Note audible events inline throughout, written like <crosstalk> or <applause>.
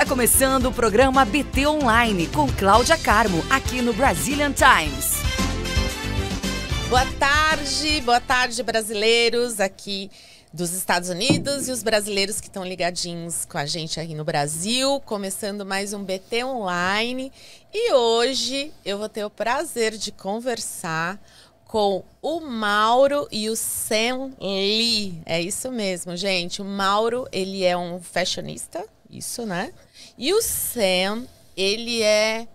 Está começando o programa BT Online com Cláudia Carmo, aqui no Brazilian Times. Boa tarde, boa tarde, brasileiros aqui dos Estados Unidos e os brasileiros que estão ligadinhos com a gente aqui no Brasil, começando mais um BT Online. E hoje eu vou ter o prazer de conversar com o Mauro e o Sam Lee. É isso mesmo, gente. O Mauro, ele é um fashionista, isso, né? E o Sam, ele é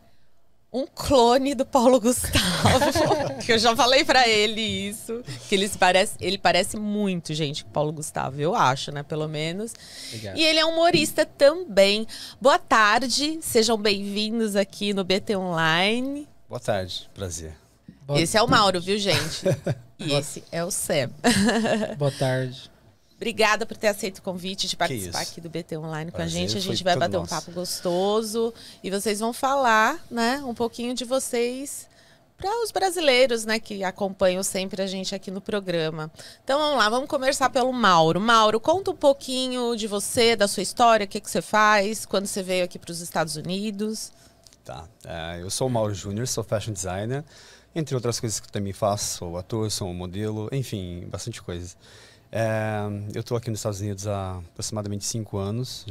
um clone do Paulo Gustavo. <laughs> que eu já falei para ele isso. Que ele parece, ele parece muito, gente, com Paulo Gustavo, eu acho, né? Pelo menos. Obrigado. E ele é humorista também. Boa tarde, sejam bem-vindos aqui no BT Online. Boa tarde, prazer. Boa esse é o Mauro, viu, gente? <laughs> e esse é o Sam. Boa tarde. Obrigada por ter aceito o convite de participar aqui do BT Online com Prazer, a gente. A gente vai bater nosso. um papo gostoso e vocês vão falar, né, um pouquinho de vocês para os brasileiros, né, que acompanham sempre a gente aqui no programa. Então vamos lá, vamos começar pelo Mauro. Mauro, conta um pouquinho de você, da sua história, o que, que você faz, quando você veio aqui para os Estados Unidos. Tá, eh, eu sou o Mauro Júnior, sou fashion designer, entre outras coisas que também faço, sou ator, sou modelo, enfim, bastante coisas. É, eu estou aqui nos Estados Unidos há aproximadamente cinco anos.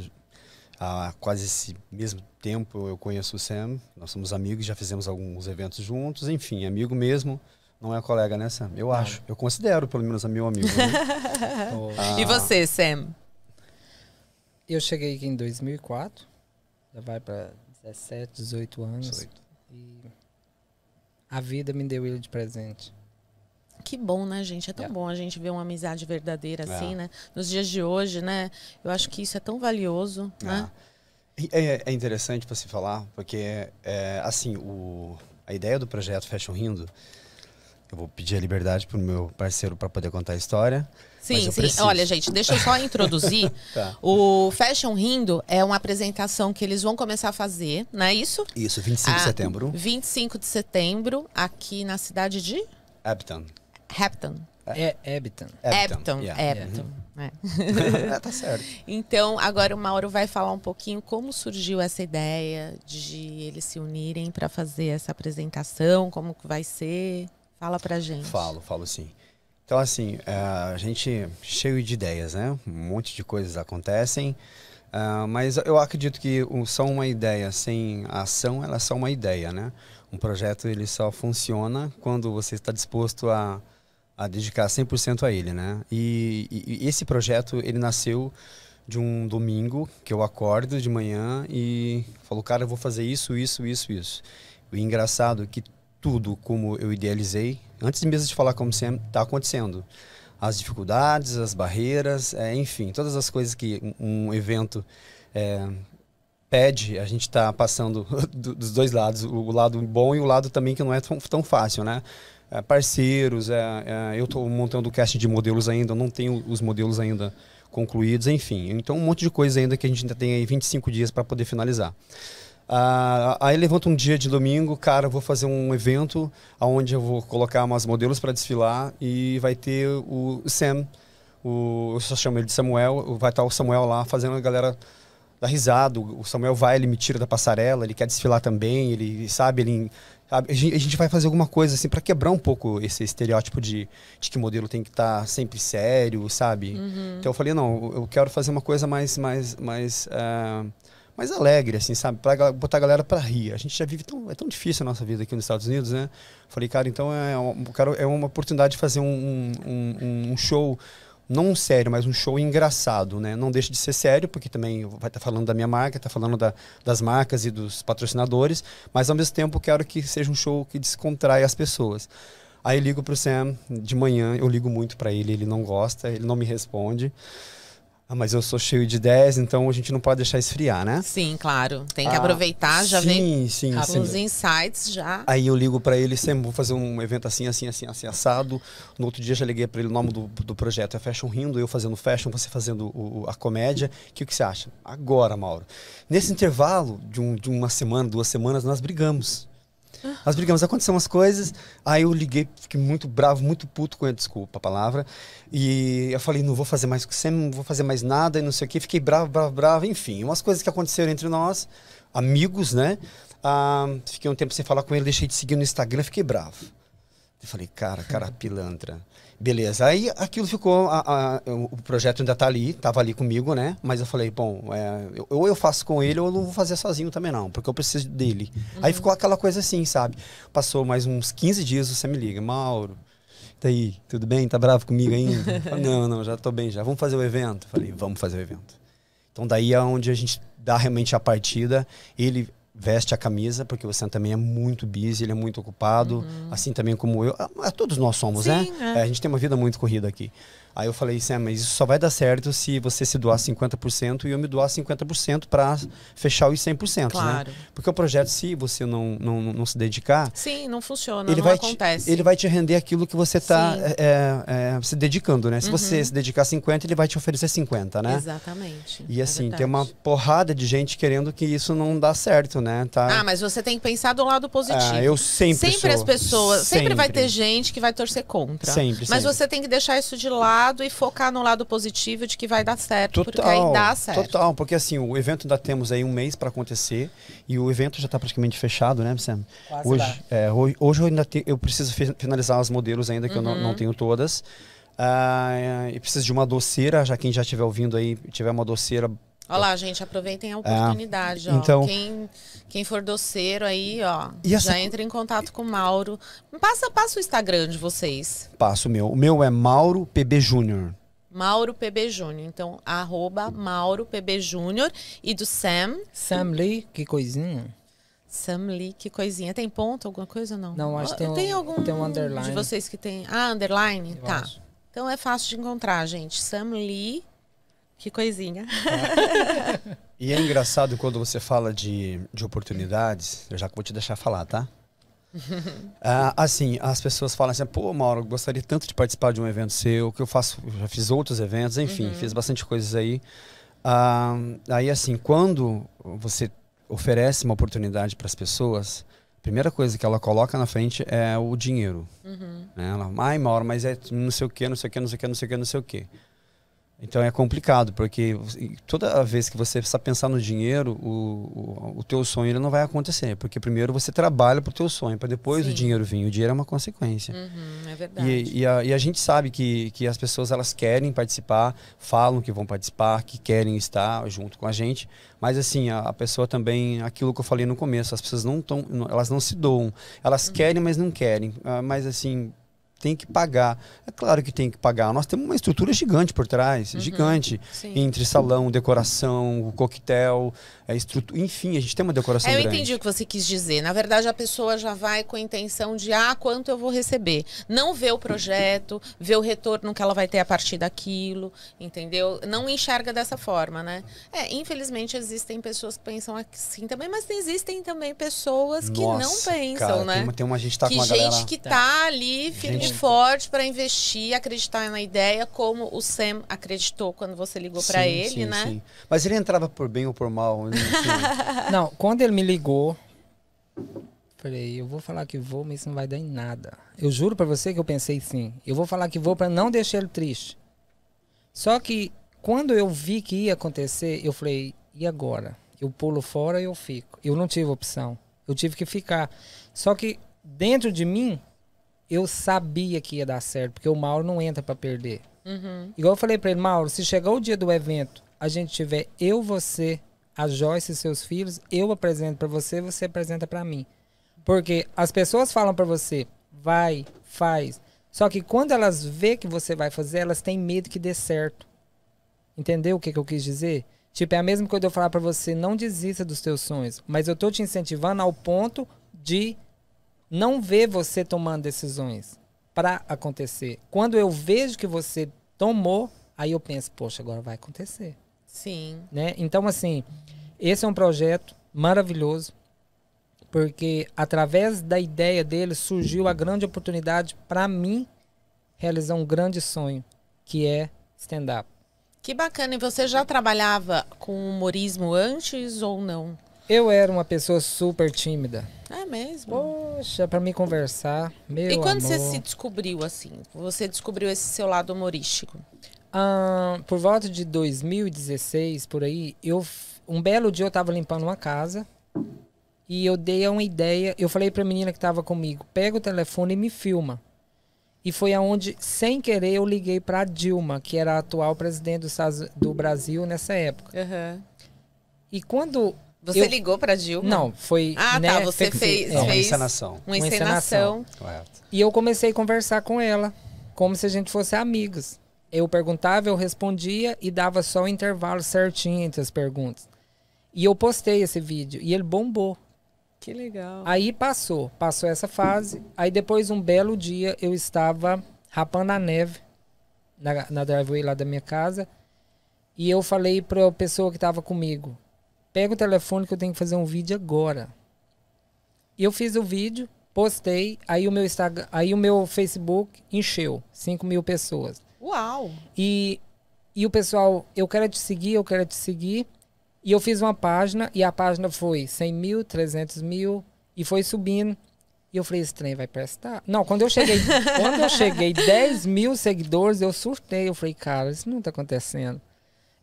Há quase esse mesmo tempo eu conheço o Sam. Nós somos amigos, já fizemos alguns eventos juntos. Enfim, amigo mesmo. Não é colega, né, Sam? Eu acho. Eu considero, pelo menos, meu amigo. Né? <laughs> ah. E você, Sam? Eu cheguei aqui em 2004. Já vai para 17, 18 anos. 18. E a vida me deu ele de presente. Que bom, né, gente? É tão é. bom a gente ver uma amizade verdadeira é. assim, né? Nos dias de hoje, né? Eu acho que isso é tão valioso, é. né? É, é interessante para se falar, porque, assim, o, a ideia do projeto Fashion Rindo, eu vou pedir a liberdade pro meu parceiro para poder contar a história. Sim, sim. Preciso. Olha, gente, deixa eu só <laughs> introduzir. tá. O Fashion Rindo é uma apresentação que eles vão começar a fazer, não é isso? Isso, 25 a, de ah, setembro. 25 de setembro, aqui na cidade de? Abton. Hampton. É, Abton. Abton, Abton. É. é. Uhum. <laughs> tá certo. Então, agora o Mauro vai falar um pouquinho como surgiu essa ideia de eles se unirem para fazer essa apresentação, como que vai ser. Fala pra gente. Falo, falo sim. Então, assim, é, a gente cheio de ideias, né? Um monte de coisas acontecem. É, mas eu acredito que só uma ideia sem ação, ela é só uma ideia, né? Um projeto, ele só funciona quando você está disposto a a dedicar 100% a ele, né? E, e, esse projeto, ele nasceu de um domingo que eu acordo de manhã e falo, cara, eu vou fazer isso, isso, isso, isso. O engraçado é que tudo como eu idealizei, antes mesmo de falar como sempre, está acontecendo. As dificuldades, as barreiras, é, enfim, todas as coisas que um evento é, pede, a gente está passando <laughs> dos dois lados, o lado bom e o lado também que não é tão, tão fácil, né? É, parceiros. É, é, eu estou montando o casting de modelos ainda, não tenho os modelos ainda concluídos, enfim. Então, um monte de coisa ainda que a gente ainda tem aí 25 dias para poder finalizar. Ah, aí levanta um dia de domingo, cara, vou fazer um evento onde eu vou colocar umas modelos para desfilar e vai ter o Sam, o, eu só chamo ele de Samuel, vai estar tá o Samuel lá fazendo a galera dar risada. O Samuel vai, ele me tira da passarela, ele quer desfilar também, ele sabe, ele a gente vai fazer alguma coisa assim para quebrar um pouco esse estereótipo de, de que modelo tem que estar tá sempre sério, sabe? Uhum. Então eu falei, não, eu quero fazer uma coisa mais mais mais uh, mais alegre assim, sabe? Para botar a galera para rir. A gente já vive tão é tão difícil a nossa vida aqui nos Estados Unidos, né? falei, cara, então é, é um, cara, é uma oportunidade de fazer um, um, um show não um sério, mas um show engraçado, né? Não deixa de ser sério, porque também vai estar tá falando da minha marca, está falando da, das marcas e dos patrocinadores, mas ao mesmo tempo quero que seja um show que descontrai as pessoas. Aí ligo para o Sam de manhã, eu ligo muito para ele, ele não gosta, ele não me responde. Ah, mas eu sou cheio de ideias, então a gente não pode deixar esfriar, né? Sim, claro. Tem que ah, aproveitar, já sim, vem sim, sim. os insights já. Aí eu ligo para ele, sempre vou fazer um evento assim, assim, assim, assim, assado. No outro dia já liguei para ele o nome do, do projeto é Fashion Rindo, eu fazendo fashion, você fazendo o, a comédia. O que, que você acha? Agora, Mauro. Nesse intervalo de, um, de uma semana, duas semanas, nós brigamos. Nós brigamos, aconteceu umas coisas, aí eu liguei, fiquei muito bravo, muito puto com ele, desculpa a palavra. E eu falei, não vou fazer mais com você, não vou fazer mais nada, e não sei o que. Fiquei bravo, bravo, bravo, enfim. Umas coisas que aconteceram entre nós, amigos, né? Ah, fiquei um tempo sem falar com ele, deixei de seguir no Instagram, fiquei bravo. Eu falei, cara, <laughs> cara pilantra. Beleza. Aí aquilo ficou. A, a, o projeto ainda tá ali, tava ali comigo, né? Mas eu falei, bom, é, eu, ou eu faço com ele ou eu não vou fazer sozinho também, não, porque eu preciso dele. Uhum. Aí ficou aquela coisa assim, sabe? Passou mais uns 15 dias, você me liga, Mauro. Tá aí, tudo bem? Tá bravo comigo ainda? falei, não, não, já tô bem, já. Vamos fazer o evento? Falei, vamos fazer o evento. Então daí é onde a gente dá realmente a partida. Ele veste a camisa, porque você também é muito busy, ele é muito ocupado, uhum. assim também como eu. Ah, todos nós somos, Sim, né? É. É, a gente tem uma vida muito corrida aqui. Aí eu falei, é mas isso só vai dar certo se você se doar 50% e eu me doar 50% para fechar os 100%, né? claro. né? Porque o projeto, se você não, não, não se dedicar... Sim, não funciona, ele não vai acontece. Te, ele vai te render aquilo que você está é, é, é, se dedicando, né? Se uhum. você se dedicar 50, ele vai te oferecer 50, né? Exatamente. E é assim, é tem uma porrada de gente querendo que isso não dá certo, né? Tá... Ah, mas você tem que pensar do lado positivo. Ah, eu sempre Sempre sou. as pessoas... Sempre. sempre. vai ter gente que vai torcer contra. Sempre, Mas sempre. você tem que deixar isso de lado lado e focar no lado positivo de que vai dar certo. Total, porque aí dá certo. Total, porque assim, o evento ainda temos aí um mês para acontecer e o evento já está praticamente fechado, né, Sam? Quase hoje, é, hoje, hoje, eu ainda te, eu preciso finalizar os modelos ainda, que uhum. eu não, não uhum. tenho todas. Ah, e preciso de uma doceira, já quem já estiver ouvindo aí, tiver uma doceira Olha lá, gente, aproveitem a é. oportunidade. É, então, quem, quem, for doceiro aí, ó, essa... já entra em contato com o Mauro. Passa, passa o Instagram de vocês. Passo o meu. O meu é Mauro PB Júnior. Mauro PB Júnior. Então, arroba Mauro PB Júnior. E do Sam. Sam Lee, que coisinha. Sam Lee, que coisinha. Tem ponto, alguma coisa ou não? Não, acho que tem, tem um, algum tem um underline. de vocês que tem. Ah, underline? Eu tá. Acho. Então é fácil de encontrar, gente. Sam Lee que coisinha. Ah. <laughs> e é engraçado quando você fala de, de oportunidades, eu já vou te deixar falar, tá? <laughs> ah, assim, as pessoas falam assim, pô, Mauro, eu gostaria tanto de participar de um evento seu, que eu faço, já fiz outros eventos, enfim, uhum. fiz bastante coisas aí. Ah, aí, assim, quando você oferece uma oportunidade para as pessoas, a primeira coisa que ela coloca na frente é o dinheiro. Uhum. Né? Ela, ai, Mauro, mas é não sei o que, não sei o que, não sei o que, não sei o que, não sei o que. Então é complicado, porque toda vez que você precisa pensar no dinheiro, o, o, o teu sonho ele não vai acontecer. Porque primeiro você trabalha para o teu sonho, para depois Sim. o dinheiro vir. O dinheiro é uma consequência. Uhum, é verdade. E, e, a, e, a, gente sabe que, que as pessoas elas querem participar, falam que vão participar, que querem estar junto com a gente. Mas assim, a, a pessoa também, aquilo que eu falei no começo, as pessoas não tão elas não se doam. Elas uhum. querem, mas não querem. Ah, mas assim, tem que pagar. É claro que tem que pagar. Nós temos uma estrutura gigante por trás, uhum. gigante. Sim. Entre salão, decoração, coquetel, é estrutura, enfim, a gente tem uma decoração é, Eu grande. entendi o que você quis dizer. Na verdade, a pessoa já vai com a intenção de, ah, quanto eu vou receber. Não vê o projeto, vê o retorno que ela vai ter a partir daquilo, entendeu? Não enxerga dessa forma, né? É, infelizmente existem pessoas que pensam assim também, mas existem também pessoas que Nossa, não pensam, cara, né? Tem uma, tem uma, a gente tá que com gente galera... que tá, tá ali, filho muito forte para investir, acreditar na ideia, como o Sam acreditou quando você ligou para ele, sim, né? Sim. Mas ele entrava por bem ou por mal? Né? <laughs> não, quando ele me ligou, falei, eu vou falar que vou, mas isso não vai dar em nada. Eu juro para você que eu pensei sim. Eu vou falar que vou para não deixar ele triste. Só que quando eu vi que ia acontecer, eu falei, e agora? Eu pulo fora e eu fico. Eu não tive opção. Eu tive que ficar. Só que dentro de mim, eu sabia que ia dar certo, porque o Mauro não entra para perder. Uhum. Igual eu falei para ele, Mauro, se chegar o dia do evento, a gente tiver eu, você, a Joyce e seus filhos, eu apresento para você, você apresenta para mim. Porque as pessoas falam para você, vai, faz. Só que quando elas vê que você vai fazer, elas têm medo que dê certo. Entendeu o que, que eu quis dizer? Tipo, é a mesma coisa eu falar para você, não desista dos teus sonhos, mas eu tô te incentivando ao ponto de não vê você tomando decisões para acontecer. Quando eu vejo que você tomou, aí eu penso, poxa, agora vai acontecer. Sim. Né? Então, assim, esse é um projeto maravilhoso, porque através da ideia dele surgiu a grande oportunidade para mim realizar um grande sonho, que é stand-up. Que bacana. E você já trabalhava com humorismo antes ou não? Eu era uma pessoa super tímida. É mesmo? Poxa, pra me conversar, meu E quando amor. você se descobriu assim? Você descobriu esse seu lado humorístico? Ah, por volta de 2016, por aí, eu um belo dia eu tava limpando uma casa e eu dei uma ideia, eu falei pra menina que tava comigo, pega o telefone e me filma. E foi aonde, sem querer, eu liguei para Dilma, que era a atual presidente do, do Brasil nessa época. Uhum. E quando você eu... ligou para Dilma? Não, foi. Ah, tá, né, tá. Você fez, é. uma encenação. Uma encenação. Correto. E eu comecei a conversar com ela, como se a gente fosse amigos. Eu perguntava, eu respondia e dava só o intervalo certinho entre as perguntas. E eu postei esse vídeo e ele bombou. Que legal. Aí passou, passou essa fase. Aí depois, um belo dia, eu estava rapando a neve na, na driveway lá da minha casa. E eu falei para a pessoa que estava comigo: Pega o telefone que eu tenho que fazer um vídeo agora. Eu fiz o vídeo, postei, aí o meu Instagram, aí o meu Facebook encheu 5 mil pessoas. Uau! E, e o pessoal, eu quero te seguir, eu quero te seguir. E eu fiz uma página, e a página foi 100 mil, 300 mil, e foi subindo. E eu falei, esse trem vai prestar? Não, quando eu cheguei, <laughs> quando eu cheguei 10 mil seguidores, eu surtei. Eu falei, cara, isso não tá acontecendo.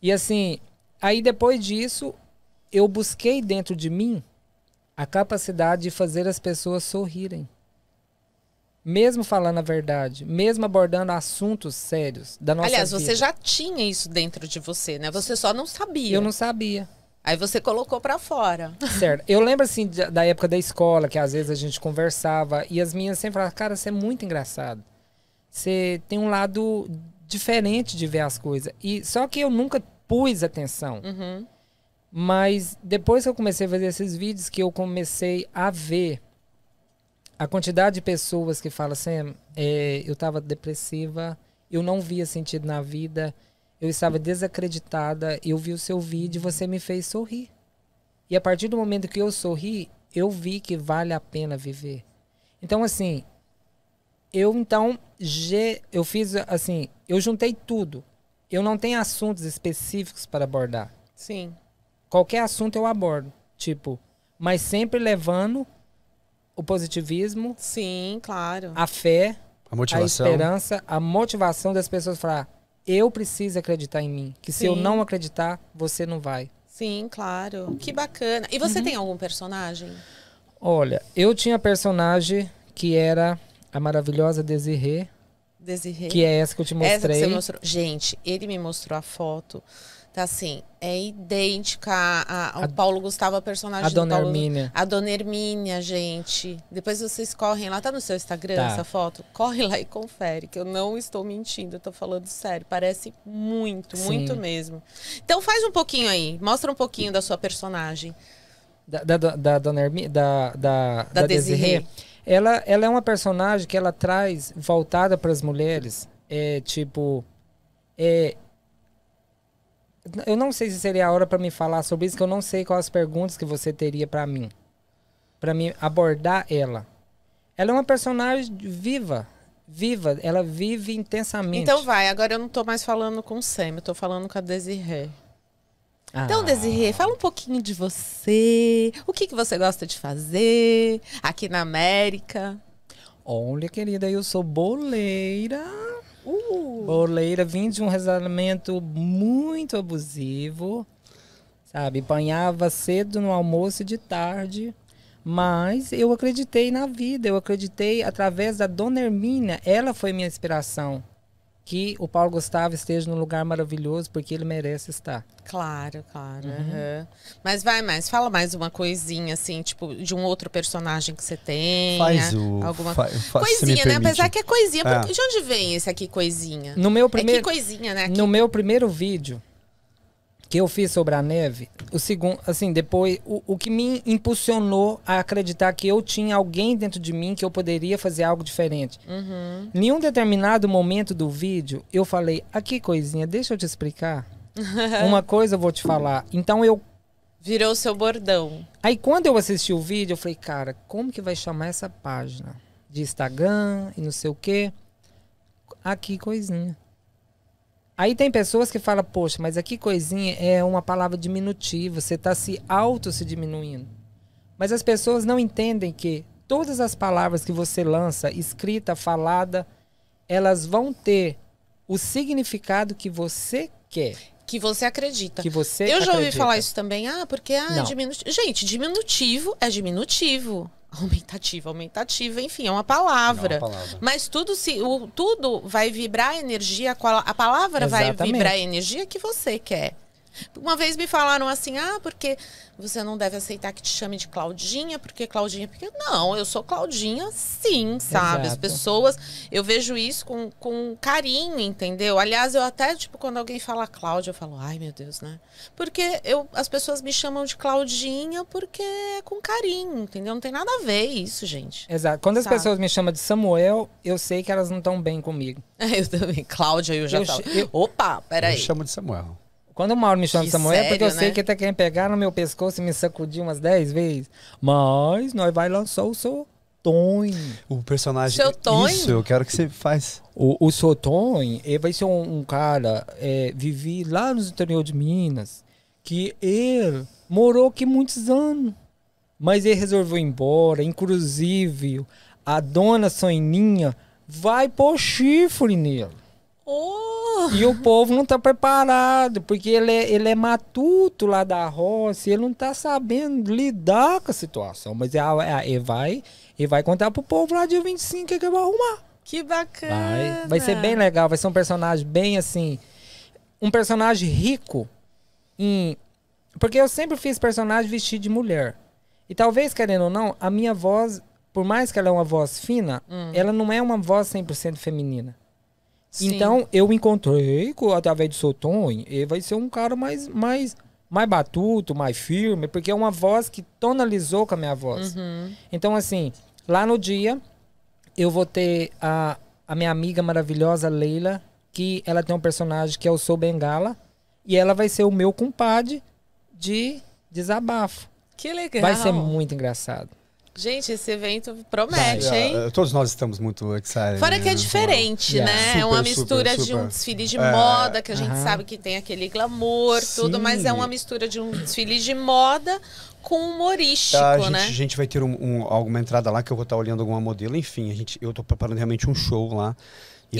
E assim, aí depois disso, eu busquei dentro de mim a capacidade de fazer as pessoas sorrirem. Mesmo falando a verdade, mesmo abordando assuntos sérios da nossa Aliás, vida. Aliás, você já tinha isso dentro de você, né? Você só não sabia. Eu não sabia. Aí você colocou para fora. Certo. Eu lembro assim da época da escola, que às vezes a gente conversava e as minhas sempre falavam: "Cara, você é muito engraçado. Você tem um lado diferente de ver as coisas". E só que eu nunca pus atenção. Uhum. Mas depois que eu comecei a fazer esses vídeos, que eu comecei a ver a quantidade de pessoas que falam assim, é, eu estava depressiva, eu não via sentido na vida, eu estava desacreditada, eu vi o seu vídeo e você me fez sorrir. E a partir do momento que eu sorri, eu vi que vale a pena viver. Então, assim, eu então, eu fiz assim, eu juntei tudo. Eu não tenho assuntos específicos para abordar. Sim. Qualquer assunto eu abordo, tipo, mas sempre levando o positivismo. Sim, claro. A fé, a motivação, a esperança, a motivação das pessoas falar: eu preciso acreditar em mim, que Sim. se eu não acreditar, você não vai. Sim, claro. Que bacana. E você uhum. tem algum personagem? Olha, eu tinha personagem que era a maravilhosa Desirê. Desirê. Que é essa que eu te mostrei. Essa que você mostrou. Gente, ele me mostrou a foto Tá assim, é idêntica a, ao Paulo Gustavo, a personagem a do Dona Paulo. Hermínia. A Dona Hermínia, gente. Depois vocês correm lá, tá no seu Instagram tá. essa foto? Corre lá e confere, que eu não estou mentindo, eu tô falando sério. Parece muito, Sim. muito mesmo. Então faz um pouquinho aí, mostra um pouquinho da sua personagem. Da, da, da Dona Hermínia, da, da, da, da Desirê. Ela, ela é uma personagem que ela traz voltada para as mulheres, é tipo... É, eu não sei se seria a hora para me falar sobre isso, que eu não sei quais perguntas que você teria para mim. para me abordar ela. Ela é uma personagem viva. Viva. Ela vive intensamente. Então vai, agora eu não tô mais falando com o Sam, eu tô falando com a Desiree. Ah. Então, Desirê, fala um pouquinho de você. O que, que você gosta de fazer aqui na América? Olha, querida, eu sou boleira. Uh. Boleira, vim de um relacionamento muito abusivo, sabe? Banhava cedo no almoço e de tarde. Mas eu acreditei na vida, eu acreditei através da Dona Hermina, ela foi minha inspiração que o Paulo Gustavo esteja num lugar maravilhoso, porque ele merece estar. Claro, claro. Uhum. Uhum. Mas vai mais, fala mais uma coisinha, assim, tipo, de um outro personagem que você tem. Faz o. Alguma fa, fa coisinha, né? Apesar que é coisinha. É. de onde vem esse aqui, coisinha? No meu primeiro. É que coisinha, né? Aqui. No meu primeiro vídeo, que eu fiz sobre a neve, o segundo, assim, depois, o, o que me impulsionou a acreditar que eu tinha alguém dentro de mim que eu poderia fazer algo diferente. Uhum. Em um determinado momento do vídeo, eu falei: aqui, coisinha, deixa eu te explicar. <laughs> Uma coisa eu vou te falar. Então eu. Virou seu bordão. Aí quando eu assisti o vídeo, eu falei: cara, como que vai chamar essa página? De Instagram e não sei o quê. Aqui, coisinha. Aí tem pessoas que falam, poxa, mas aqui coisinha é uma palavra diminutiva, você está se auto se diminuindo. Mas as pessoas não entendem que todas as palavras que você lança, escrita, falada, elas vão ter o significado que você quer. Que você acredita. Que você Eu já acredita. ouvi falar isso também. Ah, porque ah, é diminutivo. Gente, diminutivo é diminutivo. Aumentativa, aumentativa, enfim, é uma palavra. É uma palavra. Mas tudo se, o, tudo vai vibrar a energia, a palavra Exatamente. vai vibrar a energia que você quer. Uma vez me falaram assim: ah, porque você não deve aceitar que te chame de Claudinha, porque Claudinha. Porque, não, eu sou Claudinha sim, sabe? Exato. As pessoas. Eu vejo isso com, com carinho, entendeu? Aliás, eu até, tipo, quando alguém fala Cláudia, eu falo: ai, meu Deus, né? Porque eu, as pessoas me chamam de Claudinha porque é com carinho, entendeu? Não tem nada a ver isso, gente. Exato. Quando sabe? as pessoas me chamam de Samuel, eu sei que elas não estão bem comigo. <laughs> eu também. Cláudia, eu já eu, tava. Eu, Opa, peraí. Eu chamo de Samuel. Quando o Mauro me chama de Samuel, sério, é porque eu né? sei que ele tá querendo pegar no meu pescoço e me sacudir umas 10 vezes. Mas nós vai lançar o seu O personagem. Seu Tonho? Isso, eu quero que você faz. O, o seu ele vai ser um, um cara, é, vivi lá no interior de Minas, que ele morou aqui muitos anos. Mas ele resolveu ir embora. Inclusive, a dona Soninha vai pôr chifre nele. Oh! E o povo não está preparado, porque ele é, ele é matuto lá da roça, ele não está sabendo lidar com a situação. Mas é é ele vai, vai contar pro povo lá dia 25 que, é que vai arrumar. Que bacana! Vai, vai ser bem legal, vai ser um personagem bem assim. Um personagem rico em. Porque eu sempre fiz personagem vestido de mulher. E talvez, querendo ou não, a minha voz, por mais que ela é uma voz fina, hum. ela não é uma voz 100% feminina. Sim. Então, eu encontrei através do Sotonho, ele vai ser um cara mais, mais, mais batuto, mais firme, porque é uma voz que tonalizou com a minha voz. Uhum. Então, assim, lá no dia, eu vou ter a, a minha amiga maravilhosa Leila, que ela tem um personagem que é o Sou Bengala, e ela vai ser o meu compadre de desabafo. Que legal. Vai ser muito engraçado. Gente, esse evento promete, Vai, hein? É, todos nós estamos muito excited. Fora que é diferente, yeah. né? Super, é uma mistura super, super. de um desfile de é, moda, que a gente sabe que tem aquele glamour, Sim. tudo, mas é uma mistura de um desfile de moda com humorístico, tá, a né? gente, né? A gente vai ter um, um, alguma entrada lá que eu vou estar tá olhando alguma modelo, enfim, a gente, eu estou preparando realmente um show lá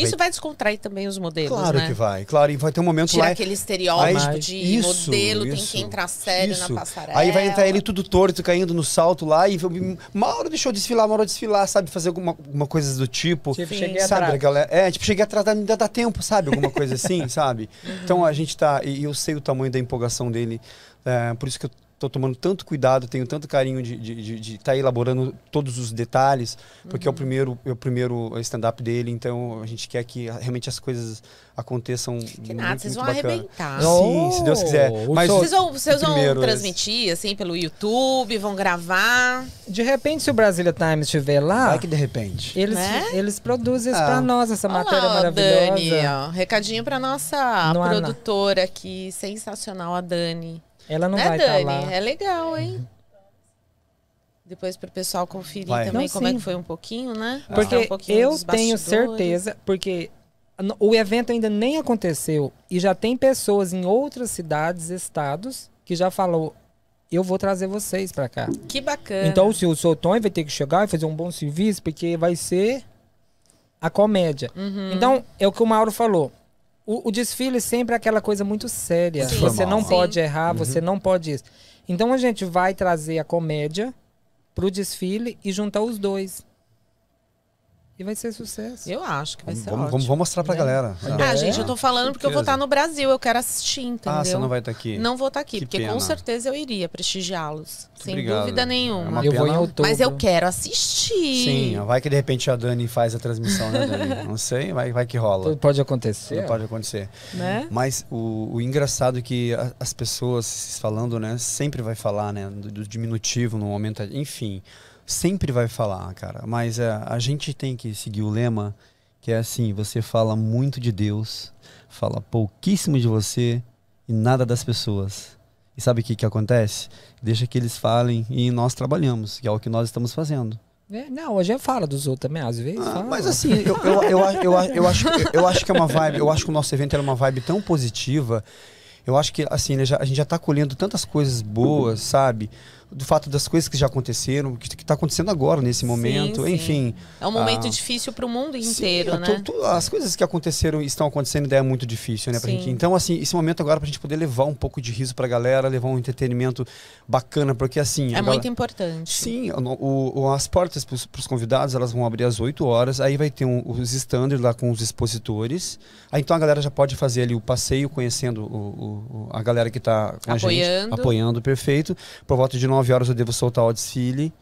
isso vai... vai... descontrair também os modelos, claro né? que vai. Claro, e vai ter um momento Tira lá... aquele estereótipo de isso, modelo, isso, tem que entrar sério isso. na passarela. Aí vai entrar ele tudo torto, caindo no salto lá e... Mauro deixou desfilar, Mauro desfilar, sabe? Fazer alguma, alguma coisa do tipo. Tipo, Sim. cheguei sabe, Galera, é, tipo, cheguei atrás, ainda dá tempo, sabe? Alguma coisa assim, <laughs> sabe? Uhum. Então a gente tá... E eu sei o tamanho da empolgação dele. É, por isso que eu estou tomando tanto cuidado, tenho tanto carinho de estar de, de, tá elaborando todos os detalhes, porque uhum. é o uhum. primeiro, é o primeiro stand-up dele, então a gente quer que realmente as coisas aconteçam que nada, muito, vocês muito vão bacana. arrebentar. Sim, oh, se Deus quiser. Mas vocês vão, vocês vão é transmitir, assim, pelo YouTube, vão gravar? De repente, se o Brasília Times estiver lá... Vai que de repente. Eles, né? eles produzem ah. isso pra ah. nós, essa Olá, matéria maravilhosa. Dani, ó, recadinho pra nossa produtora aqui, sensacional, a Dani. Ela não né, vai estar Tá lá. É legal, hein? Depois para o pessoal conferir vai. também não, como sim. é que foi um pouquinho, né? Ah. Porque um pouquinho eu tenho certeza, porque o evento ainda nem aconteceu e já tem pessoas em outras cidades, estados, que já falou eu vou trazer vocês para cá. Que bacana. Então, se o seu Tony vai ter que chegar e fazer um bom serviço, porque vai ser a comédia. Uhum. Então, é o que o Mauro falou o, o desfile sempre é aquela coisa muito séria. Sim. Você não Sim. pode errar, uhum. você não pode isso. Então a gente vai trazer a comédia pro desfile e juntar os dois. E vai ser sucesso. Eu acho que vai vamos, ser vamos, ótimo. Vamos mostrar pra galera. a ah, gente, eu tô falando porque eu vou estar tá no Brasil, eu quero assistir, entendeu? Ah, você não vai estar tá aqui? Não vou estar tá aqui, que porque pena. com certeza eu iria prestigiá-los. Sem obrigado. dúvida nenhuma. É eu vou em outubro. Mas eu quero assistir. Sim, vai que de repente a Dani faz a transmissão, né, Dani? <laughs> não sei, vai, vai que rola. Tudo pode acontecer. Tudo pode acontecer. Né? Mas o, o engraçado é que as pessoas falando, né, sempre vai falar, né, do, do diminutivo, no momento, enfim sempre vai falar, cara. Mas é, a gente tem que seguir o lema que é assim: você fala muito de Deus, fala pouquíssimo de você e nada das pessoas. E sabe o que, que acontece? Deixa que eles falem e nós trabalhamos, que é o que nós estamos fazendo. É, não, hoje é fala dos outros também, às vezes. Ah, mas assim, eu, eu, eu, eu, eu, acho, eu acho que é uma vibe, eu acho que o nosso evento era uma vibe tão positiva. Eu acho que, assim, né, já, a gente já está colhendo tantas coisas boas, sabe? do fato das coisas que já aconteceram, que está acontecendo agora, nesse momento, sim, sim. enfim. É um momento ah, difícil para o mundo inteiro, sim, é, né? as coisas que aconteceram estão acontecendo, é muito difícil, né? Pra gente. Então, assim, esse momento agora para a gente poder levar um pouco de riso para a galera, levar um entretenimento bacana, porque assim... É muito importante. Sim, o, o as portas para os convidados, elas vão abrir às 8 horas, aí vai ter um, os standards lá com os expositores, aí então a galera já pode fazer ali o passeio, conhecendo o, o, a galera que está apoiando. Gente, apoiando, perfeito, por volta de 9 9 horas eu devo soltar o desfile.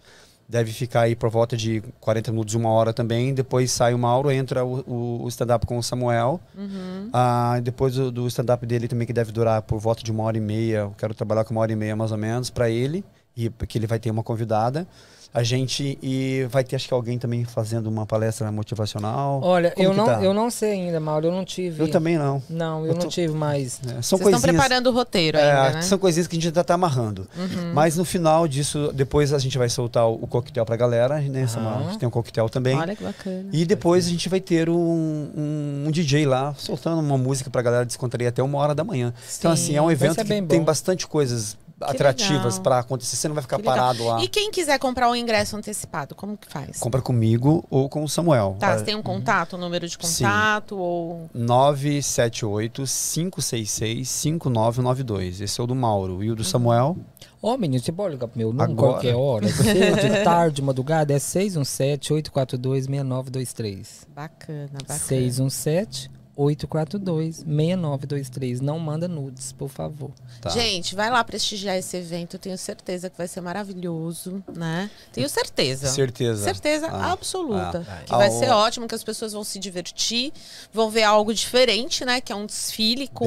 Deve ficar aí por volta de 40 minutos, uma hora também. Depois sai o Mauro, entra o, o, o stand-up com o Samuel. Uhum. Ah, depois do, do stand-up dele também, que deve durar por volta de uma hora e meia. Eu quero trabalhar com uma hora e meia, mais ou menos, para ele. E que ele vai ter uma convidada a gente e vai ter acho que alguém também fazendo uma palestra motivacional. Olha, eu não, tá? eu não sei ainda, Mauro, eu não tive. Eu também não. Não, eu, eu tô... não tive mais. É, são Vocês estão preparando o roteiro é, ainda, né? São coisinhas que a gente ainda tá amarrando. Uhum. Mas no final disso, depois a gente vai soltar o, coquetel coquetel pra galera, né? Uhum. A gente tem um coquetel também. Olha que bacana. E depois a gente vai ter um, um, um DJ lá soltando uma música pra galera descontrair até uma hora da manhã. Sim, então assim, é um evento que bom. tem bastante coisas atrativas para acontecer. Você não vai ficar que parado lá. E quem quiser comprar o um ingresso antecipado, como que faz? Compra comigo ou com o Samuel. Tá, é, você tem um contato, um uhum. número de contato Sim. ou. 978-566-5992. Esse é o do Mauro. E o do uhum. Samuel? Ô, oh, menino, você pode ligar pro meu número qualquer hora. de <laughs> tarde, madrugada, é 617-842-6923. Bacana, bacana. 617 842-6923. Não manda nudes, por favor. Tá. Gente, vai lá prestigiar esse evento. tenho certeza que vai ser maravilhoso, né? Tenho certeza. Certeza. Certeza ah, absoluta. Ah, ah. que ah, vai ser ótimo, que as pessoas vão se divertir, vão ver algo diferente, né? Que é um desfile com,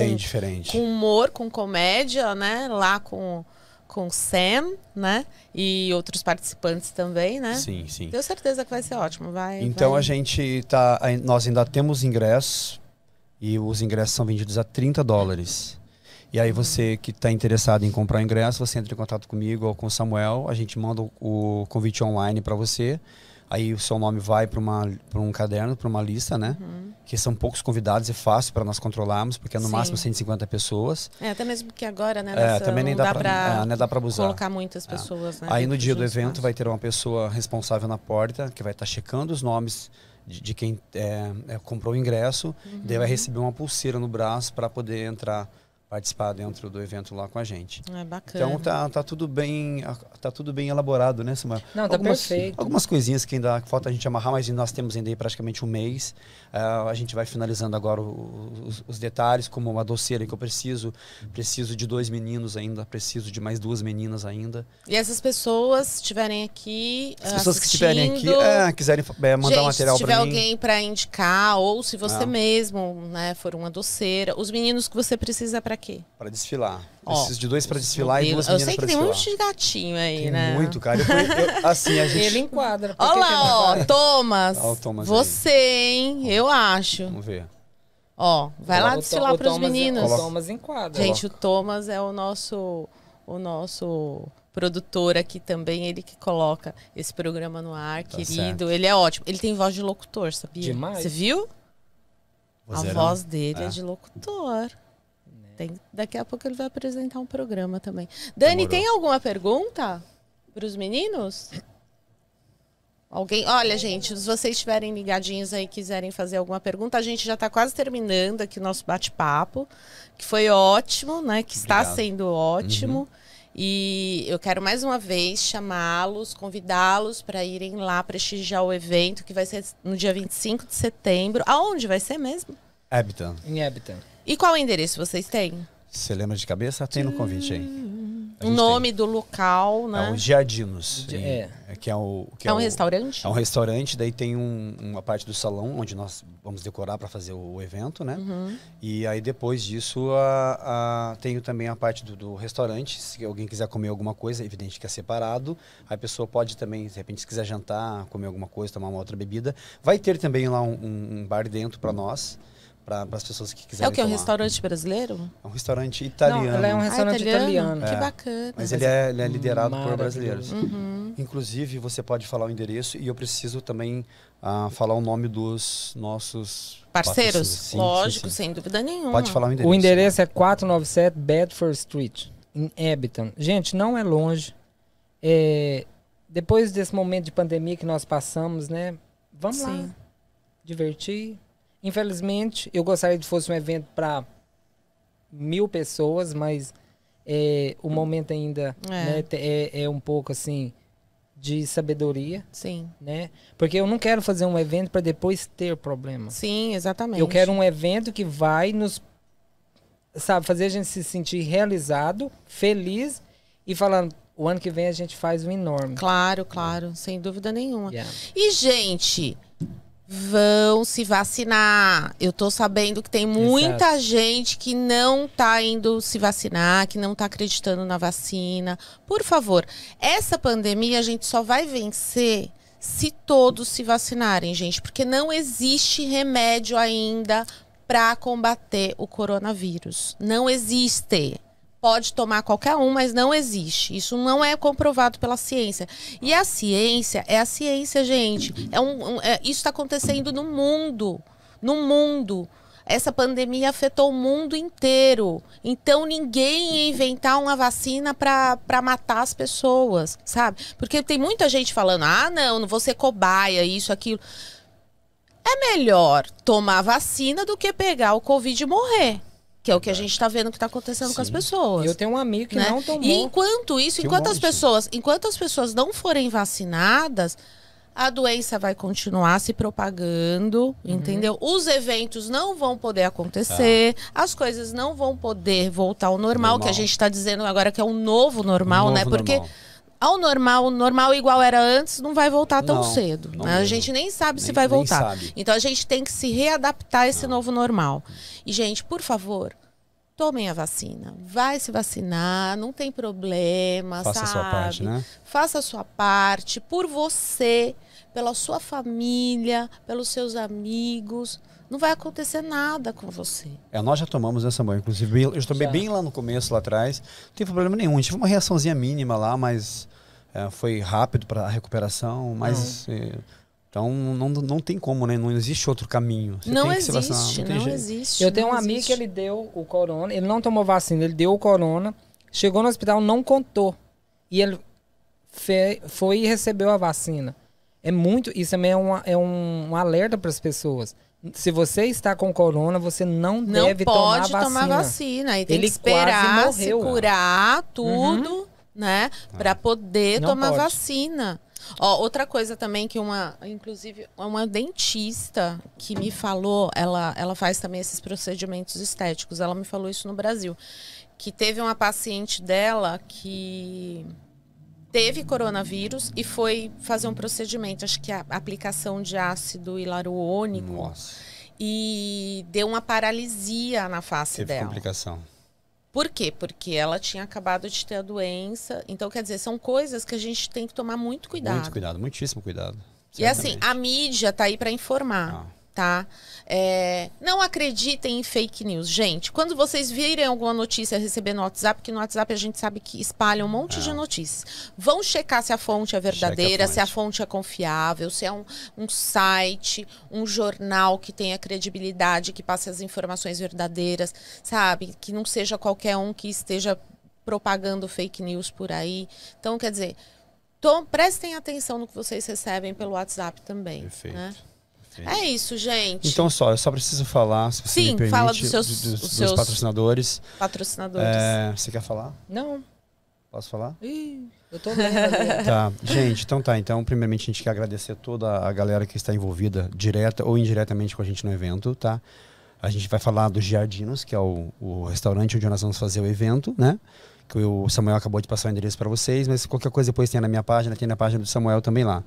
com humor, com comédia, né? Lá com com Sam, né? E outros participantes também, né? Sim, sim. Tenho certeza que vai ser ótimo. Vai. Então vai... a gente tá, nós ainda temos ingressos e os ingressos são vendidos a 30 dólares. E aí você que está interessado em comprar o ingresso, você entra em contato comigo ou com o Samuel, a gente manda o convite online para você. Aí o seu nome vai para um caderno, para uma lista, né? Uhum. Que são poucos convidados e fácil para nós controlarmos, porque é no Sim. máximo 150 pessoas. É, até mesmo que agora, né? É, nessa, é, também nem dá, para é, abusar. Colocar muitas é. pessoas, é. né? Aí no dia do evento espaço. vai ter uma pessoa responsável na porta, que vai estar tá checando os nomes de, de quem é, é, comprou o ingresso, uhum. daí vai uhum. receber uma pulseira no braço para poder entrar participar dentro do evento lá com a gente. Ah, é bacana. Então tá, tá tudo bem tá tudo bem elaborado, né, Samara? Não, tá algumas, perfeito. Algumas coisinhas que ainda falta a gente amarrar, mas nós temos ainda praticamente um mês. Uh, a gente vai finalizando agora os, os, detalhes, como uma doceira que eu preciso, preciso de dois meninos ainda, preciso de mais duas meninas ainda. E essas pessoas estiverem aqui, as pessoas que estiverem aqui, é, quiserem é, mandar gente, material para mim. Se tiver alguém para indicar ou se você ah. mesmo, né, for uma doceira, os meninos que você precisa para quê? Para desfilar. Ó, Preciso de dois para desfilar e duas meninas para desfilar. Eu sei que tem um monte de gatinho aí, tem né? muito, cara. Eu, eu, <laughs> assim, a gente... Ele enquadra. Olha lá, ó, Thomas. Olha o Thomas Você, aí. hein? Eu acho. Vamos ver. Ó, vai lá desfilar para os meninos. O Thomas enquadra. Gente, o Thomas é o nosso... O nosso produtor aqui também, ele que coloca esse programa no ar, tá querido. Certo. Ele é ótimo. Ele tem voz de locutor, sabia? Demais. Você viu? Vozerão. A voz dele é, é de locutor. Tem, daqui a pouco ele vai apresentar um programa também. Dani, Demorou. tem alguma pergunta para os meninos? Alguém, olha, gente, se vocês estiverem ligadinhos aí quiserem fazer alguma pergunta, a gente já está quase terminando aqui o nosso bate-papo, que foi ótimo, né? Que Obrigado. está sendo ótimo. Uhum. E eu quero mais uma vez chamá-los, convidá-los para irem lá prestigiar o evento, que vai ser no dia 25 de setembro. Aonde vai ser mesmo? Habitan. Em Habitan. E qual endereço vocês têm? Você lembra de cabeça? Tem no convite aí. O nome tem. do local, é né? É o Jardinos. é. é. Que é, o, que é, é um o, restaurante? É um restaurante, daí tem um, uma parte do salão onde nós vamos decorar para fazer o, evento, né? Uhum. E aí depois disso a, a, tenho também a parte do, do, restaurante, se alguém quiser comer alguma coisa, é evidente que é separado. A pessoa pode também, de repente, se quiser jantar, comer alguma coisa, tomar uma outra bebida. Vai ter também lá um, um bar dentro para nós para as pessoas que quiserem. É o que? Tomar. Um restaurante brasileiro? É um restaurante italiano. Não, é um ah, restaurante ah, italiano. italiano. É, que bacana. Mas ele é, ele é liderado por brasileiros. Uhum. Inclusive, você pode falar o endereço e eu preciso também ah, falar o nome dos nossos parceiros. Sim, Lógico, sim, sim. sem dúvida nenhuma. Pode falar o endereço. O endereço é 497 Bedford Street, em Abington. Gente, não é longe. É... Depois desse momento de pandemia que nós passamos, né? Vamos lá. Divertir, Infelizmente, eu gostaria que fosse um evento para mil pessoas, mas é, o momento ainda é. Né, é, é. um pouco assim de sabedoria. Sim. Né? Porque eu não quero fazer um evento para depois ter problema. Sim, exatamente. Eu quero um evento que vai nos sabe fazer a gente se sentir realizado, feliz e falando o ano que vem a gente faz um enorme. Claro, claro, é. sem dúvida nenhuma. Yeah. E gente, vão se vacinar. Eu tô sabendo que tem muita Exato. gente que não tá indo se vacinar, que não tá acreditando na vacina. Por favor, essa pandemia a gente só vai vencer se todos se vacinarem, gente, porque não existe remédio ainda para combater o coronavírus. Não existe pode tomar qualquer um, mas não existe. Isso não é comprovado pela ciência. E a ciência é a ciência, gente. É um, um é, isso está acontecendo no mundo. No mundo. Essa pandemia afetou o mundo inteiro. Então ninguém ia inventar uma vacina para matar as pessoas, sabe? Porque tem muita gente falando: ah, não, não vou ser cobaia, isso, aquilo. É melhor tomar vacina do que pegar o Covid e morrer. Que é o que a é. gente está vendo que está acontecendo Sim. com as pessoas. Eu tenho um amigo que né? não tomou. E enquanto isso, enquanto as pessoas, enquanto as pessoas não forem vacinadas, a doença vai continuar se propagando, uhum. entendeu? Os eventos não vão poder acontecer, ah. as coisas não vão poder voltar ao normal, normal. que a gente está dizendo agora que é um novo normal, um né? novo né? Porque ao normal, normal igual era antes, não vai voltar tão não, cedo. Não né? A gente nem sabe nem, se vai voltar. Então a gente tem que se readaptar a esse não. novo normal. E, gente, por favor, tomem a vacina. Vai se vacinar, não tem problema, Faça sabe? a sua parte, né? Faça a sua parte por você, pela sua família, pelos seus amigos. Não vai acontecer nada com você. É, nós já tomamos essa manhã inclusive. Eu tomei já. bem lá no começo, lá atrás. Não teve problema nenhum. Tive uma reaçãozinha mínima lá, mas é, foi rápido para a recuperação, mas. Não. É, então não, não tem como, né? Não existe outro caminho. Você não existe, não, não existe. Eu tenho um amigo que ele deu o corona, ele não tomou vacina, ele deu o corona, chegou no hospital, não contou. E ele fe, foi e recebeu a vacina. É muito, isso também é, uma, é um, um alerta para as pessoas. Se você está com corona, você não, não deve tomar vacina. Não pode tomar vacina. E tem ele que esperar se curar, tudo. Uhum né? É. Para poder Não tomar pode. vacina. Ó, outra coisa também que uma, inclusive, uma dentista que me falou, ela, ela faz também esses procedimentos estéticos. Ela me falou isso no Brasil, que teve uma paciente dela que teve coronavírus e foi fazer um procedimento, acho que a aplicação de ácido hilarônico. Nossa. E deu uma paralisia na face teve dela. Complicação. Por quê? Porque ela tinha acabado de ter a doença. Então, quer dizer, são coisas que a gente tem que tomar muito cuidado. Muito cuidado, muitíssimo cuidado. E assim, a mídia tá aí para informar. Ah tá? É, não acreditem em fake news. Gente, quando vocês virem alguma notícia recebendo no WhatsApp, que no WhatsApp a gente sabe que espalha um monte ah. de é. notícias. Vão checar se a fonte é verdadeira, a fonte. se a fonte é confiável, se é um, um site, um jornal que tenha credibilidade, que passe as informações verdadeiras, sabe? Que não seja qualquer um que esteja propagando fake news por aí. Então, quer dizer, prestem atenção no que vocês recebem pelo WhatsApp também. Né? Perfeito. Né? É isso, gente. Então, só, eu só preciso falar, se você Sim, me permite, fala dos seus, dos, dos seus patrocinadores. Patrocinadores. É, você quer falar? Não. Posso falar? Ih, eu tô lendo. tá, gente, então tá. Então, primeiramente, a gente quer agradecer toda a galera que está envolvida, direta ou indiretamente com a gente no evento, tá? A gente vai falar dos Giardinos, que é o, o restaurante onde nós vamos fazer o evento, né? que o Samuel acabou de passar o endereço para vocês, mas qualquer coisa depois tem na minha página, tem na página do Samuel também lá.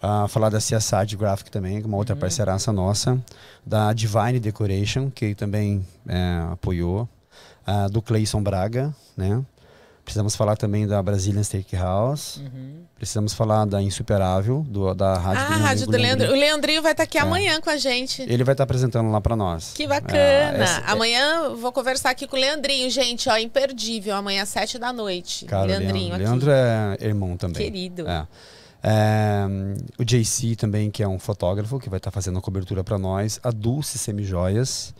Uh, falar da CSAD Graphic também, é uma outra uhum. parceiraça nossa, da Divine Decoration, que também é, apoiou, uh, do Clayson Braga, né? Precisamos falar também da Brazilian Steakhouse. Uhum. Precisamos falar da Insuperável, do, da Rádio ah, do, Rádio do Leandro. O Leandrinho vai estar tá aqui é. amanhã com a gente. Ele vai estar tá apresentando lá para nós. Que ah, bacana. É, essa, amanhã é... vou conversar aqui com o Leandrinho, gente. Ó, imperdível. Amanhã às sete da noite. Cara, Leandrinho, Leandro, Leandro é irmão também. Querido. É. Ehm, o JC também, que é um fotógrafo, que vai estar tá fazendo a cobertura para nós. A Dulce Semijoias.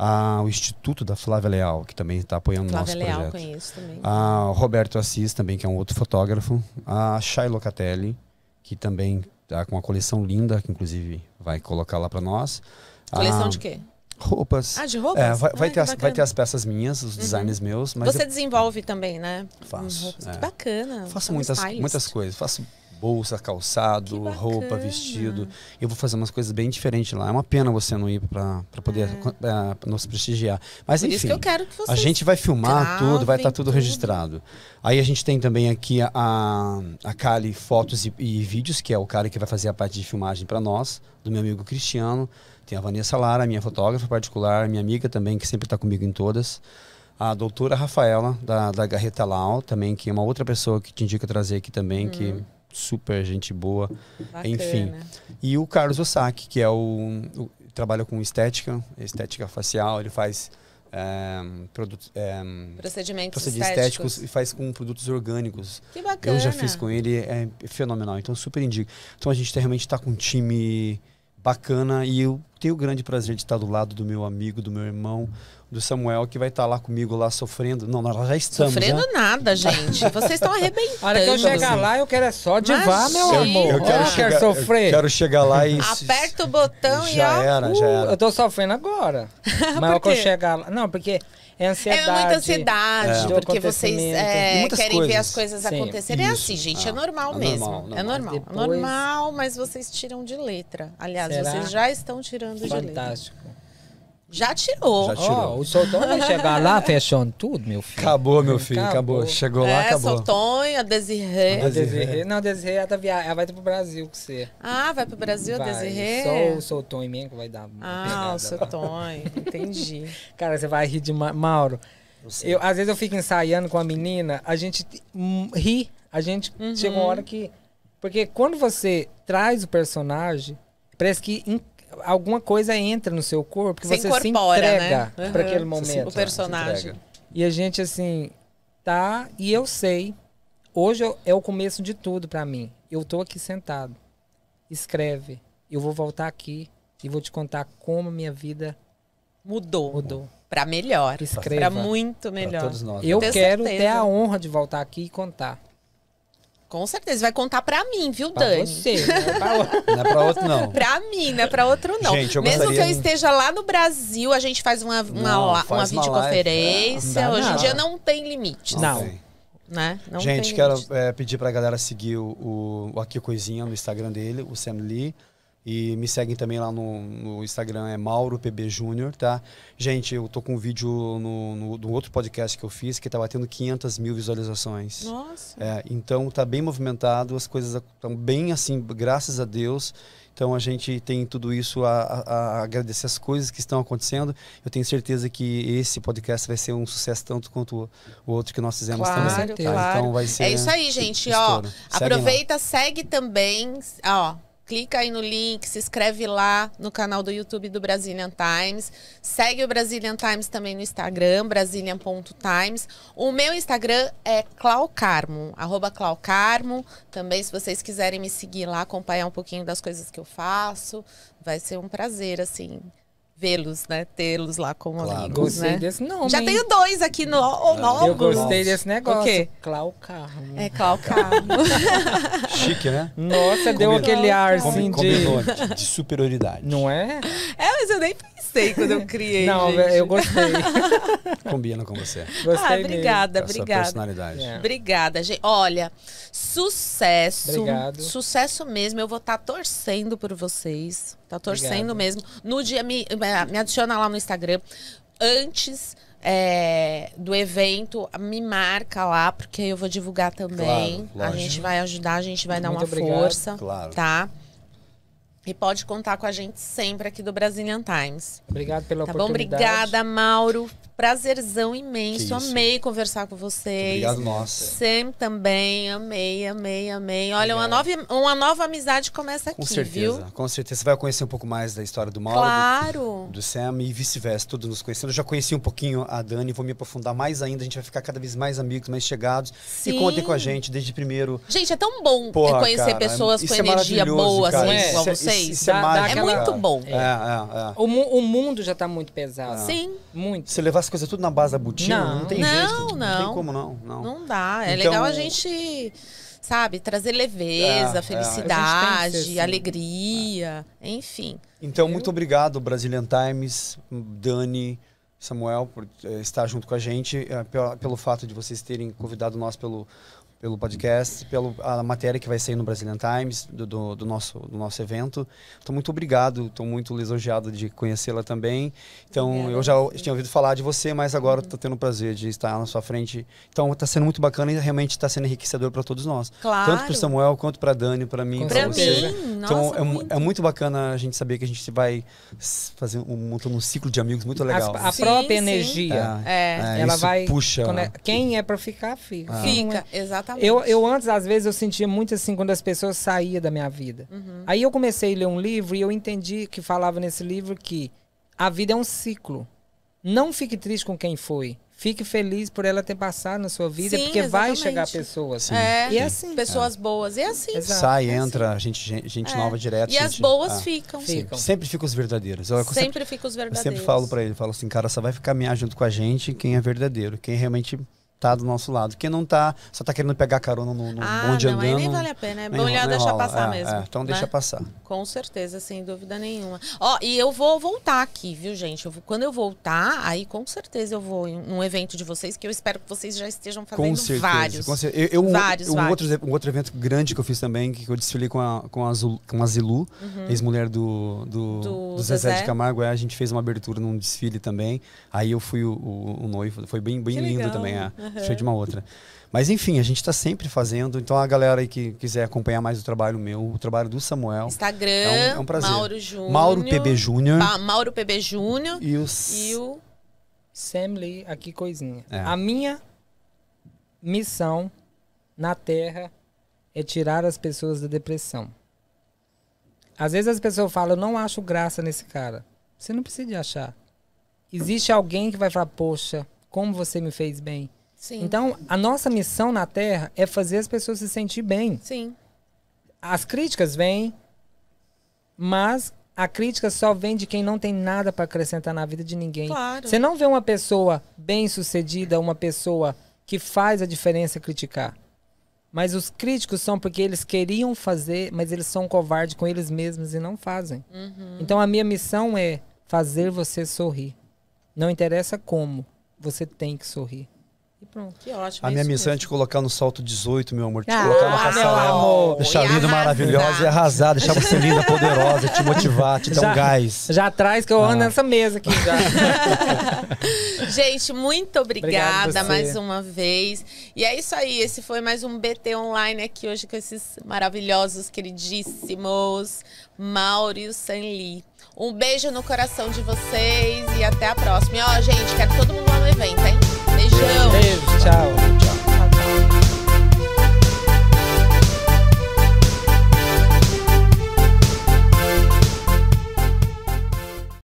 Ah, o Instituto da Flávia Leal, que também está apoiando o nosso Leal, projeto. Conheço também. Ah, o Roberto Assis, também, que é um outro fotógrafo. A Chay Locatelli, que também está com uma coleção linda, que inclusive vai colocar lá para nós. Coleção ah, de quê? Roupas. Ah, de roupas? É, vai, vai, ter as, vai, ter as, peças minhas, os uhum. designs meus. Você eu... desenvolve também, né? Faço. É. Que bacana. Faço muitas, muitas coisas. Faço bolsa, calçado, roupa, vestido. Eu vou fazer umas coisas bem diferentes lá. É uma pena você não ir para poder é. é nos prestigiar. Mas Por enfim, que eu quero que a gente vai filmar tudo, vai estar tá tudo, tudo, registrado. Aí a gente tem também aqui a, a Kali Fotos e, e Vídeos, que é o cara que vai fazer a parte de filmagem para nós, do meu amigo Cristiano. Tem a Vanessa Lara, minha fotógrafa particular, minha amiga também, que sempre está comigo em todas a doutora Rafaela, da, da Garreta Lau, também, que é uma outra pessoa que te indica trazer aqui também, hum. que super gente boa. Bacana. Enfim. E o Carlos Osaki, que é o, o trabalha com estética, estética facial, ele faz eh, produto, eh, procedimentos, procedimentos estéticos. estéticos. e faz com produtos orgânicos. Que bacana. Eu já fiz com ele, é fenomenal. Então, super indico. Então, a gente tá, realmente está com um time bacana e eu tenho o grande prazer de estar do lado do meu amigo, do meu irmão, do Samuel que vai estar tá lá comigo lá sofrendo. Não, nós já estamos. Né? Sofrendo né? nada, gente. Vocês estão arrebentando. A hora que eu chegar lá, eu quero é só divar, meu amor. Eu quero, ah, chegar, quero sofrer. Eu quero chegar lá e. Aperta o botão já e. Já era, já uh, era. Eu tô sofrendo agora. <laughs> Mas eu chegar lá. Não, porque. É, ansiedade, é muita ansiedade, é. porque vocês é, querem coisas. ver as coisas acontecerem. É assim, gente, é ah, é normal mesmo. Normal, é normal. Depois... normal, mas vocês tiram de letra. Aliás, Será? vocês já estão tirando Fantástico. de letra. Fantástico. Já tirou. Já tirou. Oh, o soltão vai chegar lá <laughs> fechando tudo, meu filho. Acabou, meu filho, acabou. acabou. Chegou é, lá, acabou. soltão, a desirre. A Desirê. Não, a Desirê ela, é vai via... ela vai pro Brasil com você. Ah, vai pro Brasil vai. a Desirê? Só o Solton em mim que vai dar Ah, o Solton, entendi. <laughs> Cara, você vai rir de Ma... Mauro. Eu, às vezes eu fico ensaiando com a menina, a gente hum, ri, a gente uhum. chega uma hora que... Porque quando você traz o personagem, parece que alguma coisa entra no seu corpo que você, incorpora, né? uhum. se entrega né? Uhum. para aquele momento. O personagem. E a gente assim tá e eu sei. Hoje é o começo de tudo para mim. Eu tô aqui sentado. Escreve. Eu vou voltar aqui e vou te contar como minha vida mudou. Mudou. Para melhor. Escreva. Para muito melhor. Pra todos nós. Eu, quero certeza. ter a honra de voltar aqui e contar. Com certeza, vai contar pra mim, viu, pra Dani? Você, <laughs> não, é pra... não é pra outro, não. pra mim, não é pra outro, não. Gente, Mesmo gostaria... que eu esteja lá no Brasil, a gente faz uma, uma, não, faz uma videoconferência. Uma Hoje em dia não tem limite. Não. não. Né? Não gente, quero é, pedir pra galera seguir o, o Aqui Coisinha no Instagram dele, o Sam Lee. E me seguem também lá no, no Instagram, é MauroPBJúnior, tá? Gente, eu tô com um vídeo no, no, no, outro podcast que eu fiz que tá batendo 500 mil visualizações. Nossa! É, então tá bem movimentado, as coisas estão bem assim, graças a Deus. Então a gente tem tudo isso a, a, a, agradecer as coisas que estão acontecendo. Eu tenho certeza que esse podcast vai ser um sucesso tanto quanto o outro que nós fizemos claro, também. Tá? Claro. Então vai ser. É isso aí, gente. Ó, aproveita, lá. segue também. Ó, clica aí no link, se inscreve lá no canal do YouTube do Brazilian Times. Segue o Brazilian Times também no Instagram, brasilian.times. O meu Instagram é claucarmo, arroba claucarmo. Também se vocês quiserem me seguir lá, acompanhar um pouquinho das coisas que eu faço, vai ser um prazer, assim, vê-los, né? Tê-los lá como claro. amigos. Gostei né? desse nome. Já tenho dois aqui no, oh, no novos. Eu gostei desse negócio. O quê? Clau Carmo. É, Clau Carmo. <laughs> Chique, né? Nossa, assim, Combinou. deu aquele arzinho de... de... de superioridade. Não é? É, mas eu nem gostei quando eu criei. Não, gente. eu gostei. <laughs> Combina com você. Ah, gostei ah, obrigada, mesmo. obrigada. personalidade. É. Obrigada, gente. Olha, sucesso. Obrigado. Sucesso mesmo. Eu vou estar tá torcendo por vocês. Tá torcendo Obrigado. mesmo. No dia, me, me adiciona lá no Instagram. Antes. É, do evento, me marca lá, porque eu vou divulgar também. Claro, a gente vai ajudar, a gente vai Muito dar uma obrigado. força. Claro. Tá? E pode contar com a gente sempre aqui do Brazilian Times. Obrigado pela tá oportunidade. Tá bom? Obrigada, Mauro prazerzão imenso. Amei conversar com vocês. Obrigado, nossa. Sempre também, amei, amei, amei. Olha, uma nova, uma nova amizade começa com aqui, certeza, viu? Com certeza, você vai conhecer um pouco mais da história do Mauro, claro. do, do Sam e vice-versa, todos nos conhecendo. Eu já conheci um pouquinho a Dani, vou me aprofundar mais ainda, a gente vai ficar cada vez mais amigos, mais chegados. Sim. E contem com a gente desde primeiro. Gente, é tão bom é, Porra, conhecer cara, pessoas com é energia boa, assim, cara. assim, igual é, é, vocês. Isso, é, dá, dá aquela... é, muito bom. O, mu o mundo já tá muito pesado. Sim. Muito. Se levar as coisas tudo na base da botina, não, não tem não, jeito. Não, não. tem como não, não. Não dá. É então, legal a gente, sabe, trazer leveza, é, é felicidade, assim. alegria, enfim. Então, Eu... muito obrigado, Brazilian Times, Dani, Samuel, por eh, estar junto com a gente, eh, pelo fato de vocês terem convidado nós pelo pelo podcast, pela matéria que vai sair no Brazilian Times, do, do, do nosso, do nosso evento. Então, muito obrigado, estou muito lisonjeado de conhecê-la também. Então, eu já sim. tinha ouvido falar de você, mas agora estou tendo o prazer de estar na sua frente. Então, está sendo muito bacana e realmente está sendo enriquecedor para todos nós. Claro. Tanto para o Samuel, quanto para a Dani, para mim, para você. Mim, né? então, nossa, é, muito. é, muito bacana a gente saber que a gente vai fazer um, um ciclo de amigos muito legal. A, a sim, própria sim. energia, é, é, é, é ela vai... puxa. Quando, é, quem é para ficar, fica. Ah. Fica, exatamente. Exatamente. Eu, eu antes, às vezes, eu sentia muito assim quando as pessoas saíam da minha vida. Uhum. Aí eu comecei a ler um livro e eu entendi que falava nesse livro que a vida é um ciclo. Não fique triste com quem foi. Fique feliz por ela ter passado na sua vida, Sim, porque exatamente. vai chegar pessoas. Sim. É. E é assim. Pessoas é. boas. E é assim. Exato. Sai, é assim. entra, assim. gente, gente é. nova direto. E gente, as boas ah, ficam. ficam. Sempre, sempre ficam os verdadeiros. Eu, eu sempre, sempre ficam os verdadeiros. Eu sempre falo para ele, falo assim, cara, só vai ficar caminhar junto com a gente quem é verdadeiro, quem realmente tá do nosso lado. Quem não tá, só tá querendo pegar carona no, no ah, bonde não, andando. Ah, nem vale a pena. É bom olhar deixar rola. passar é, mesmo. É, então né? deixa passar. Com certeza, sem dúvida nenhuma. Ó, e eu vou voltar aqui, viu, gente? Eu vou, quando eu voltar, aí com certeza eu vou num evento de vocês, que eu espero que vocês já estejam fazendo com certeza, vários. Com certeza. Eu, eu, vários, um, vários. Outro, um outro evento grande que eu fiz também, que eu desfilei com a, com a, Zul, com a Zilu, uhum. ex-mulher do, do, do, do Zezé, Zezé, de Camargo. É, a gente fez uma abertura num desfile também. Aí eu fui o, o, o noivo. Foi bem, bem lindo legal. também. É. Uhum. Uhum. Cheio de uma outra. Mas enfim, a gente está sempre fazendo. Então a galera aí que quiser acompanhar mais o trabalho meu, o trabalho do Samuel. Instagram. É um, é um prazer. Mauro Júnior. Mauro PB Júnior. Mauro PB Júnior. E, os... e o. Sam Lee, aqui coisinha. É. A minha missão na Terra é tirar as pessoas da depressão. Às vezes as pessoas falam, eu não acho graça nesse cara. Você não precisa de achar. Existe alguém que vai falar, poxa, como você me fez bem Sim. Então, a nossa missão na Terra é fazer as pessoas se sentir bem. Sim. As críticas vêm, mas a crítica só vem de quem não tem nada para acrescentar na vida de ninguém. Claro. Você não vê uma pessoa bem-sucedida, uma pessoa que faz a diferença criticar. Mas os críticos são porque eles queriam fazer, mas eles são covardes com eles mesmos e não fazem. Uhum. Então a minha missão é fazer você sorrir. Não interessa como, você tem que sorrir. E pronto, que ótimo. A é minha missão é mesmo. é te colocar no salto 18, meu amor. Te ah, colocar na passarela. Deixar linda, maravilhosa e arrasar. Deixar você <laughs> linda, poderosa, te motivar, te já, dar um gás. Já atrás que eu ando ah. nessa mesa aqui já. <laughs> Gente, muito obrigada mais uma vez. E é isso aí. Esse foi mais um BT Online aqui hoje com esses maravilhosos, queridíssimos Mauro Sanli. Um beijo no coração de vocês e até a próxima. E, ó, gente, quero todo mundo lá no evento, hein? tchau.